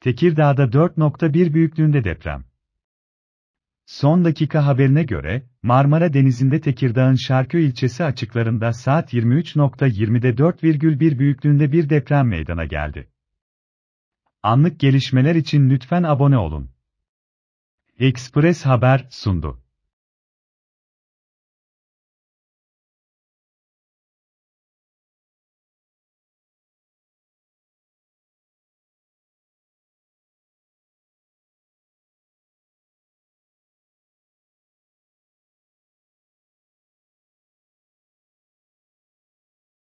Tekirdağ'da 4.1 büyüklüğünde deprem. Son dakika haberine göre, Marmara Denizi'nde Tekirdağ'ın Şarköy ilçesi açıklarında saat 23.20'de 4,1 büyüklüğünde bir deprem meydana geldi. Anlık gelişmeler için lütfen abone olun. Express Haber sundu.